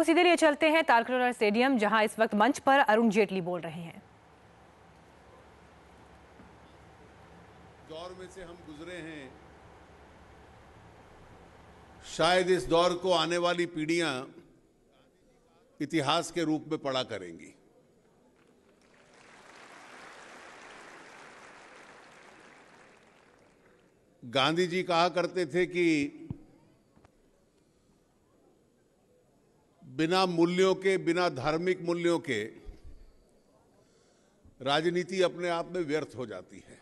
वो सीधे लिए चलते हैं तारकटोला स्टेडियम जहां इस वक्त मंच पर अरुण जेटली बोल रहे हैं दौर में से हम गुजरे हैं शायद इस दौर को आने वाली पीढ़ियां इतिहास के रूप में पड़ा करेंगी गांधी जी कहा करते थे कि बिना मूल्यों के बिना धार्मिक मूल्यों के राजनीति अपने आप में व्यर्थ हो जाती है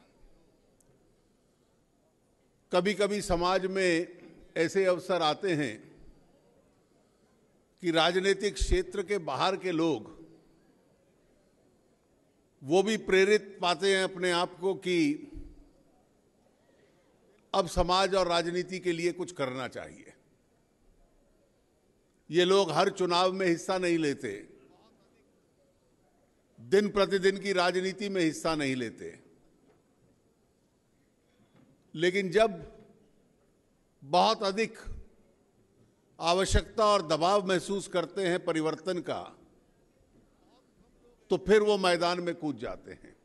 कभी कभी समाज में ऐसे अवसर आते हैं कि राजनीतिक क्षेत्र के बाहर के लोग वो भी प्रेरित पाते हैं अपने आप को कि अब समाज और राजनीति के लिए कुछ करना चाहिए ये लोग हर चुनाव में हिस्सा नहीं लेते दिन प्रतिदिन की राजनीति में हिस्सा नहीं लेते लेकिन जब बहुत अधिक आवश्यकता और दबाव महसूस करते हैं परिवर्तन का तो फिर वो मैदान में कूद जाते हैं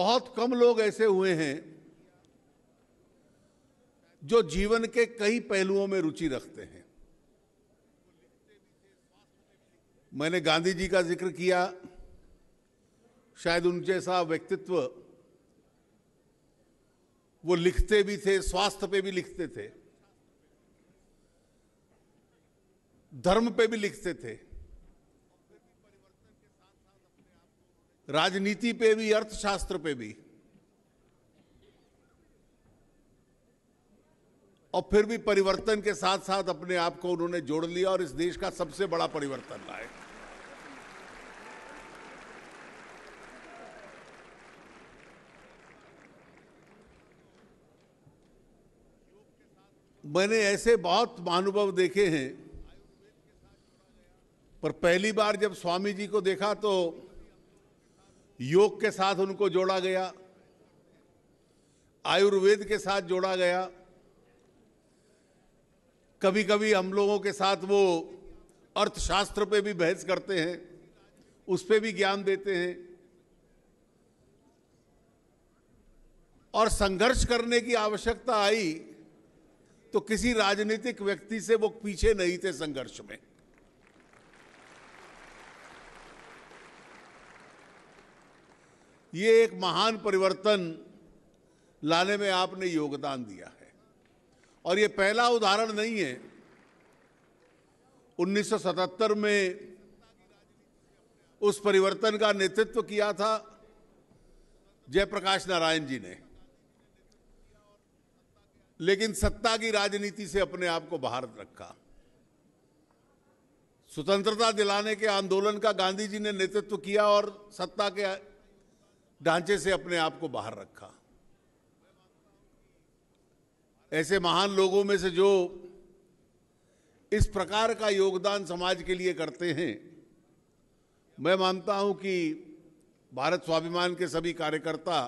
बहुत कम लोग ऐसे हुए हैं जो जीवन के कई पहलुओं में रुचि रखते हैं मैंने गांधी जी का जिक्र किया शायद उन जैसा व्यक्तित्व वो लिखते भी थे स्वास्थ्य पे भी लिखते थे धर्म पे भी लिखते थे राजनीति पे भी अर्थशास्त्र पे भी और फिर भी परिवर्तन के साथ साथ अपने आप को उन्होंने जोड़ लिया और इस देश का सबसे बड़ा परिवर्तन लाए मैंने ऐसे बहुत महानुभव देखे हैं पर पहली बार जब स्वामी जी को देखा तो योग के साथ उनको जोड़ा गया आयुर्वेद के साथ जोड़ा गया कभी कभी हम लोगों के साथ वो अर्थशास्त्र पे भी बहस करते हैं उस पर भी ज्ञान देते हैं और संघर्ष करने की आवश्यकता आई तो किसी राजनीतिक व्यक्ति से वो पीछे नहीं थे संघर्ष में ये एक महान परिवर्तन लाने में आपने योगदान दिया है और ये पहला उदाहरण नहीं है 1977 में उस परिवर्तन का नेतृत्व किया था जयप्रकाश नारायण जी ने लेकिन सत्ता की राजनीति से अपने आप को बाहर रखा स्वतंत्रता दिलाने के आंदोलन का गांधी जी ने नेतृत्व किया और सत्ता के ढांचे से अपने आप को बाहर रखा ऐसे महान लोगों में से जो इस प्रकार का योगदान समाज के लिए करते हैं मैं मानता हूं कि भारत स्वाभिमान के सभी कार्यकर्ता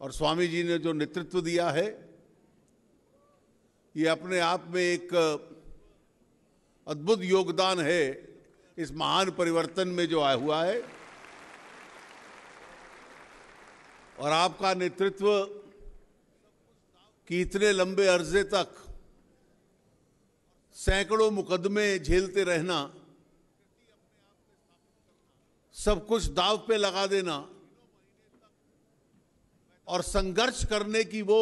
और स्वामी जी ने जो नेतृत्व दिया है ये अपने आप में एक अद्भुत योगदान है इस महान परिवर्तन में जो आया हुआ है और आपका नेतृत्व कि इतने लंबे अर्जे तक सैकड़ों मुकदमे झेलते रहना सब कुछ दाव पे लगा देना और संघर्ष करने की वो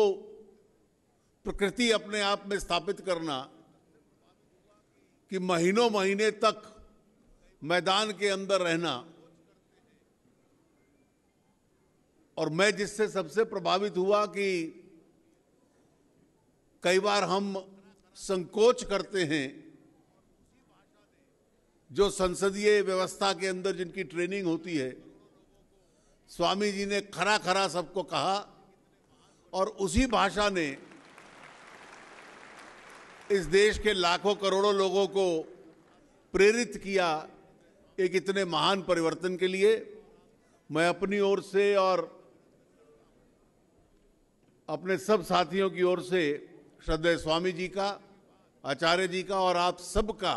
प्रकृति अपने आप में स्थापित करना कि महीनों महीने तक मैदान के अंदर रहना और मैं जिससे सबसे प्रभावित हुआ कि कई बार हम संकोच करते हैं जो संसदीय व्यवस्था के अंदर जिनकी ट्रेनिंग होती है स्वामी जी ने खरा खरा सबको कहा और उसी भाषा ने इस देश के लाखों करोड़ों लोगों को प्रेरित किया एक इतने महान परिवर्तन के लिए मैं अपनी ओर से और अपने सब साथियों की ओर से श्रद्धेय स्वामी जी का आचार्य जी का और आप सबका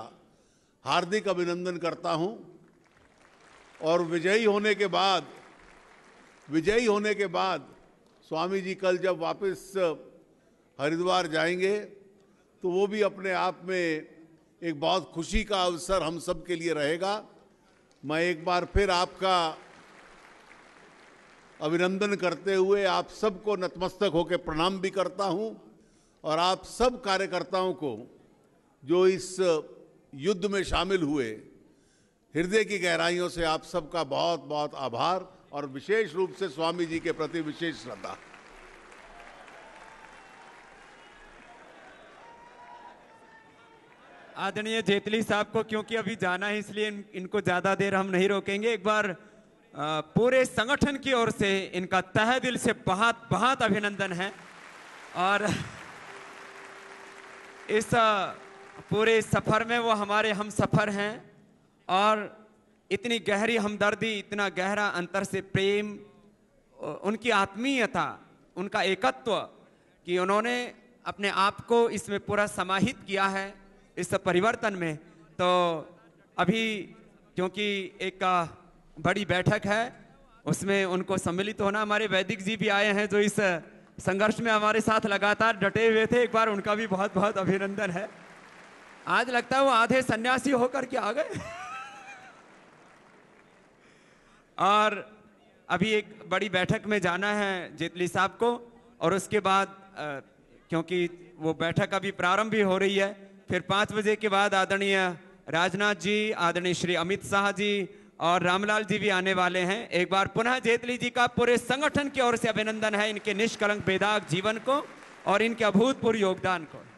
हार्दिक अभिनंदन करता हूं और विजयी होने के बाद विजयी होने के बाद स्वामी जी कल जब वापस हरिद्वार जाएंगे तो वो भी अपने आप में एक बहुत खुशी का अवसर हम सब के लिए रहेगा मैं एक बार फिर आपका अभिनंदन करते हुए आप सबको नतमस्तक होकर प्रणाम भी करता हूं और आप सब कार्यकर्ताओं को जो इस युद्ध में शामिल हुए हृदय की गहराइयों से आप सबका बहुत बहुत आभार और विशेष रूप से स्वामी जी के प्रति विशेष श्रद्धा आदरणीय जेतली साहब को क्योंकि अभी जाना है इसलिए इन, इनको ज्यादा देर हम नहीं रोकेंगे एक बार आ, पूरे संगठन की ओर से इनका तह दिल से बहुत बहुत अभिनंदन है और इस पूरे सफ़र में वो हमारे हम सफ़र हैं और इतनी गहरी हमदर्दी इतना गहरा अंतर से प्रेम उनकी आत्मीयता उनका एकत्व कि उन्होंने अपने आप को इसमें पूरा समाहित किया है इस परिवर्तन में तो अभी क्योंकि एक बड़ी बैठक है उसमें उनको सम्मिलित होना हमारे वैदिक जी भी आए हैं जो इस संघर्ष में हमारे साथ लगातार डटे हुए थे एक बार उनका भी बहुत बहुत अभिनंदन है आज लगता है वो आधे सन्यासी होकर के आ गए और अभी एक बड़ी बैठक में जाना है जेतली साहब को और उसके बाद आ, क्योंकि वो बैठक अभी प्रारंभ भी हो रही है फिर पाँच बजे के बाद आदरणीय राजनाथ जी आदरणीय श्री अमित शाह जी और रामलाल जी भी आने वाले हैं एक बार पुनः जेतली जी का पूरे संगठन की ओर से अभिनंदन है इनके निष्कलंक बेदाग जीवन को और इनके अभूतपूर्व योगदान को